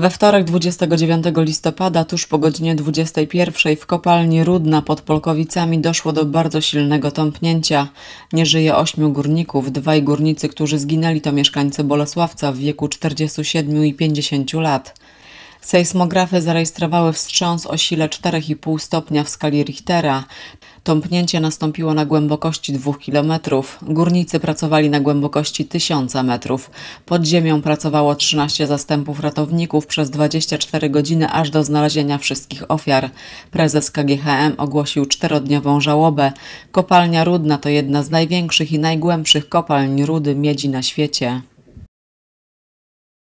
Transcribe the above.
We wtorek 29 listopada, tuż po godzinie 21 w kopalni Rudna pod Polkowicami doszło do bardzo silnego tąpnięcia. Nie żyje ośmiu górników, dwaj górnicy, którzy zginęli to mieszkańcy Bolesławca w wieku 47 i 50 lat. Sejsmografy zarejestrowały wstrząs o sile 4,5 stopnia w skali Richtera. Tąpnięcie nastąpiło na głębokości 2 km. Górnicy pracowali na głębokości 1000 metrów. Pod ziemią pracowało 13 zastępów ratowników przez 24 godziny aż do znalezienia wszystkich ofiar. Prezes KGHM ogłosił czterodniową żałobę. Kopalnia rudna to jedna z największych i najgłębszych kopalń rudy miedzi na świecie.